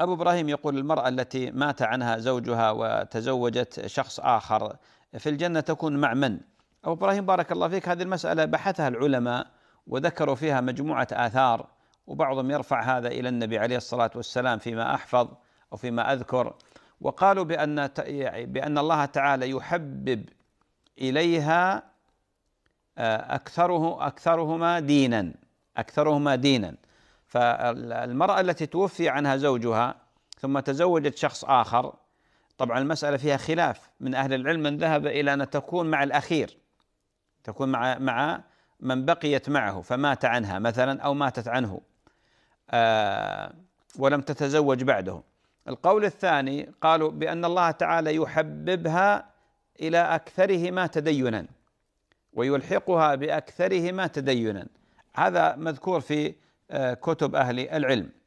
أبو إبراهيم يقول المرأة التي مات عنها زوجها وتزوجت شخص آخر في الجنة تكون مع من؟ أبو إبراهيم بارك الله فيك هذه المسألة بحثها العلماء وذكروا فيها مجموعة آثار وبعضهم يرفع هذا إلى النبي عليه الصلاة والسلام فيما أحفظ أو فيما أذكر وقالوا بأن يعني بأن الله تعالى يحبب إليها آه، أكثره أكثرهما دينا أكثرهما دينا فالمرأة التي توفي عنها زوجها ثم تزوجت شخص آخر طبعا المسألة فيها خلاف من أهل العلم من ذهب إلى أن تكون مع الأخير تكون مع مع من بقيت معه فمات عنها مثلا أو ماتت عنه آه، ولم تتزوج بعده القول الثاني قالوا بأن الله تعالى يحببها إلى أكثرهما تدينا ويلحقها بأكثرهما تدينا هذا مذكور في آه، كتب أهل العلم